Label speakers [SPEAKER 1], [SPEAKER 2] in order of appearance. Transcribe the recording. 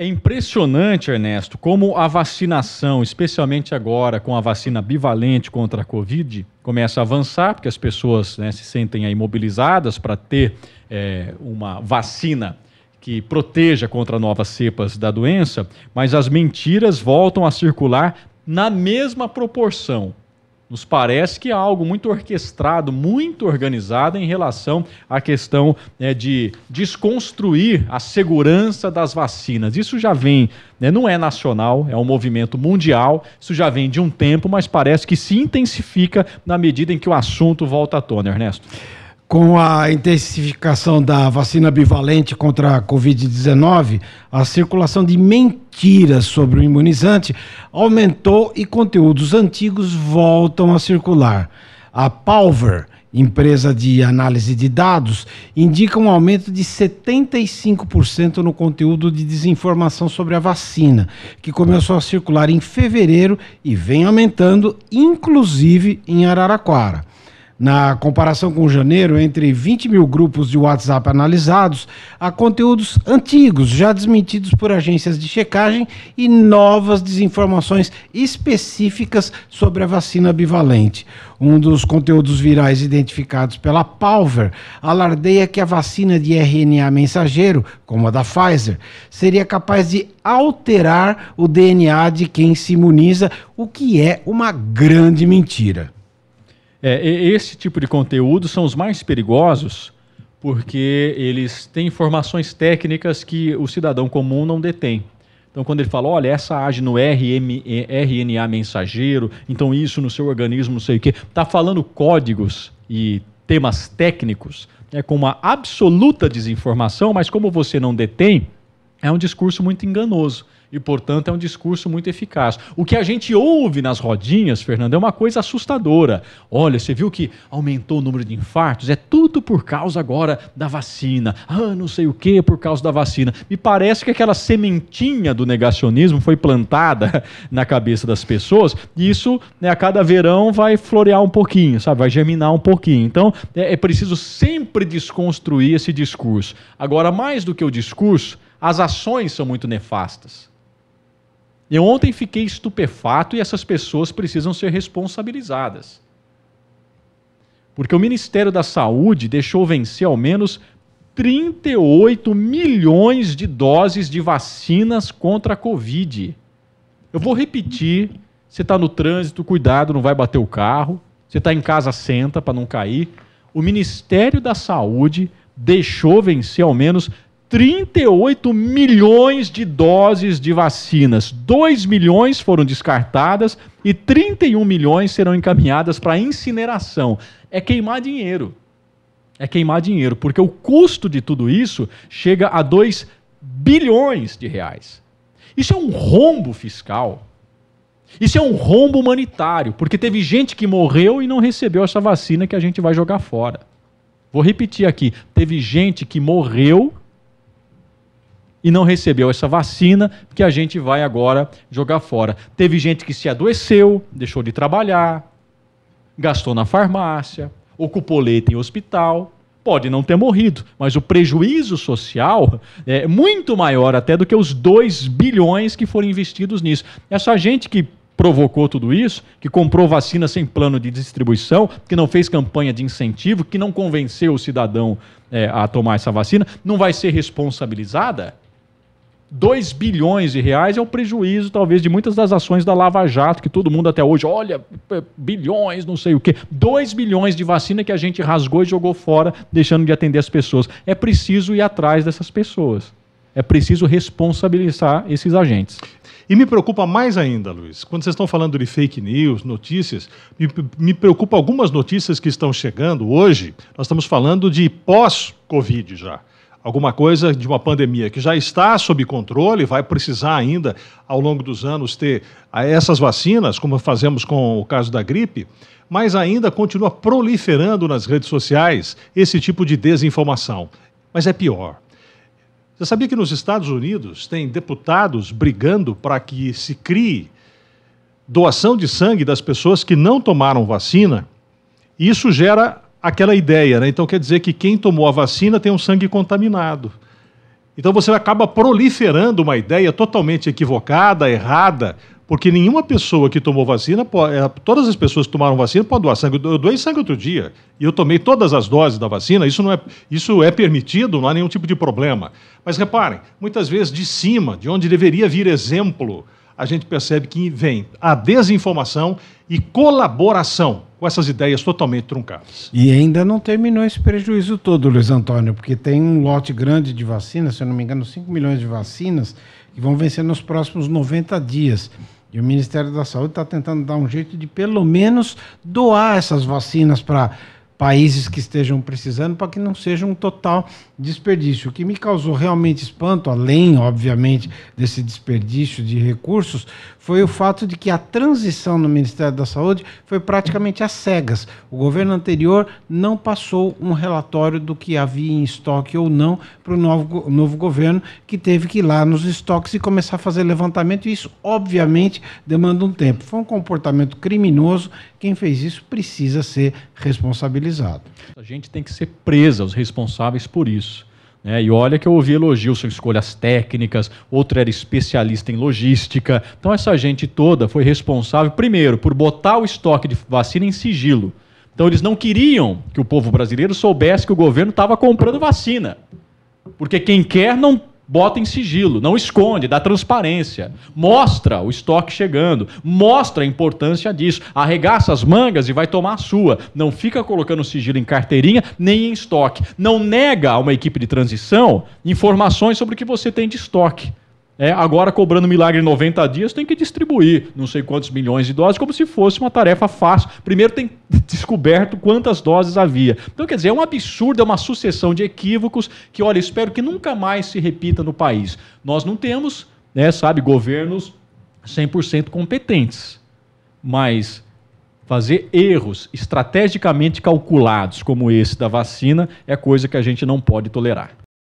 [SPEAKER 1] É impressionante, Ernesto, como a vacinação, especialmente agora com a vacina bivalente contra a Covid, começa a avançar, porque as pessoas né, se sentem aí mobilizadas para ter é, uma vacina que proteja contra novas cepas da doença, mas as mentiras voltam a circular na mesma proporção. Nos parece que há algo muito orquestrado, muito organizado em relação à questão né, de desconstruir a segurança das vacinas. Isso já vem, né, não é nacional, é um movimento mundial, isso já vem de um tempo, mas parece que se intensifica na medida em que o assunto volta à tona, Ernesto.
[SPEAKER 2] Com a intensificação da vacina bivalente contra a Covid-19, a circulação de mentiras mentiras sobre o imunizante aumentou e conteúdos antigos voltam a circular. A Palver, empresa de análise de dados, indica um aumento de 75% no conteúdo de desinformação sobre a vacina, que começou a circular em fevereiro e vem aumentando, inclusive em Araraquara. Na comparação com janeiro, entre 20 mil grupos de WhatsApp analisados, há conteúdos antigos, já desmentidos por agências de checagem, e novas desinformações específicas sobre a vacina bivalente. Um dos conteúdos virais identificados pela Palver alardeia que a vacina de RNA mensageiro, como a da Pfizer, seria capaz de alterar o DNA de quem se imuniza, o que é uma grande mentira.
[SPEAKER 1] É, esse tipo de conteúdo são os mais perigosos porque eles têm informações técnicas que o cidadão comum não detém. Então, quando ele fala, olha, essa age no RNA eh, mensageiro, então isso no seu organismo, não sei o quê, está falando códigos e temas técnicos né, com uma absoluta desinformação, mas como você não detém, é um discurso muito enganoso e, portanto, é um discurso muito eficaz. O que a gente ouve nas rodinhas, Fernando, é uma coisa assustadora. Olha, você viu que aumentou o número de infartos? É tudo por causa agora da vacina. Ah, não sei o que por causa da vacina. Me parece que aquela sementinha do negacionismo foi plantada na cabeça das pessoas e isso, né, a cada verão, vai florear um pouquinho, sabe? Vai germinar um pouquinho. Então, é, é preciso sempre desconstruir esse discurso. Agora, mais do que o discurso, as ações são muito nefastas. Eu ontem fiquei estupefato e essas pessoas precisam ser responsabilizadas. Porque o Ministério da Saúde deixou vencer ao menos 38 milhões de doses de vacinas contra a Covid. Eu vou repetir: você está no trânsito, cuidado, não vai bater o carro. Você está em casa, senta para não cair. O Ministério da Saúde deixou vencer ao menos 38 milhões de doses de vacinas. 2 milhões foram descartadas e 31 milhões serão encaminhadas para incineração. É queimar dinheiro. É queimar dinheiro, porque o custo de tudo isso chega a 2 bilhões de reais. Isso é um rombo fiscal. Isso é um rombo humanitário, porque teve gente que morreu e não recebeu essa vacina que a gente vai jogar fora. Vou repetir aqui: teve gente que morreu e não recebeu essa vacina, que a gente vai agora jogar fora. Teve gente que se adoeceu, deixou de trabalhar, gastou na farmácia, ocupou leito em hospital. Pode não ter morrido, mas o prejuízo social é muito maior até do que os 2 bilhões que foram investidos nisso. Essa gente que provocou tudo isso, que comprou vacina sem plano de distribuição, que não fez campanha de incentivo, que não convenceu o cidadão é, a tomar essa vacina, não vai ser responsabilizada? 2 bilhões de reais é o prejuízo, talvez, de muitas das ações da Lava Jato, que todo mundo até hoje, olha, bilhões, não sei o quê. 2 bilhões de vacina que a gente rasgou e jogou fora, deixando de atender as pessoas. É preciso ir atrás dessas pessoas. É preciso
[SPEAKER 3] responsabilizar esses agentes. E me preocupa mais ainda, Luiz, quando vocês estão falando de fake news, notícias, me, me preocupa algumas notícias que estão chegando hoje. Nós estamos falando de pós-Covid já alguma coisa de uma pandemia que já está sob controle, vai precisar ainda, ao longo dos anos, ter ah, essas vacinas, como fazemos com o caso da gripe, mas ainda continua proliferando nas redes sociais esse tipo de desinformação. Mas é pior. Você sabia que nos Estados Unidos tem deputados brigando para que se crie doação de sangue das pessoas que não tomaram vacina? Isso gera aquela ideia, né? Então quer dizer que quem tomou a vacina tem um sangue contaminado. Então você acaba proliferando uma ideia totalmente equivocada, errada, porque nenhuma pessoa que tomou vacina, eh, todas as pessoas que tomaram vacina podem doar sangue. Eu doei sangue outro dia e eu tomei todas as doses da vacina. Isso não é, isso é permitido, não há nenhum tipo de problema. Mas reparem, muitas vezes de cima, de onde deveria vir exemplo, a gente percebe que vem a desinformação e colaboração com essas ideias totalmente truncadas.
[SPEAKER 2] E ainda não terminou esse prejuízo todo, Luiz Antônio, porque tem um lote grande de vacinas, se eu não me engano, 5 milhões de vacinas, que vão vencer nos próximos 90 dias. E o Ministério da Saúde está tentando dar um jeito de, pelo menos, doar essas vacinas para países que estejam precisando para que não seja um total desperdício. O que me causou realmente espanto, além, obviamente, desse desperdício de recursos, foi o fato de que a transição no Ministério da Saúde foi praticamente às cegas. O governo anterior não passou um relatório do que havia em estoque ou não para o novo, novo governo, que teve que ir lá nos estoques e começar a fazer levantamento, e isso, obviamente, demanda um tempo. Foi um comportamento criminoso. Quem fez isso precisa ser responsabilizado utilizado. A gente tem que ser
[SPEAKER 1] presa, os responsáveis por isso. Né? e olha que eu ouvi elogios sobre escolhas técnicas, outro era especialista em logística. Então, essa gente toda foi responsável, primeiro, por botar o estoque de vacina em sigilo. Então, eles não queriam que o povo brasileiro soubesse que o governo estava comprando vacina. Porque quem quer não bota em sigilo, não esconde, dá transparência, mostra o estoque chegando, mostra a importância disso, arregaça as mangas e vai tomar a sua, não fica colocando sigilo em carteirinha nem em estoque, não nega a uma equipe de transição informações sobre o que você tem de estoque. É, agora, cobrando milagre em 90 dias, tem que distribuir não sei quantos milhões de doses, como se fosse uma tarefa fácil. Primeiro tem descoberto quantas doses havia. Então, quer dizer, é um absurdo, é uma sucessão de equívocos que, olha, espero que nunca mais se repita no país. Nós não temos, né, sabe, governos 100% competentes. Mas fazer erros estrategicamente calculados como esse da vacina é coisa que a gente não pode tolerar.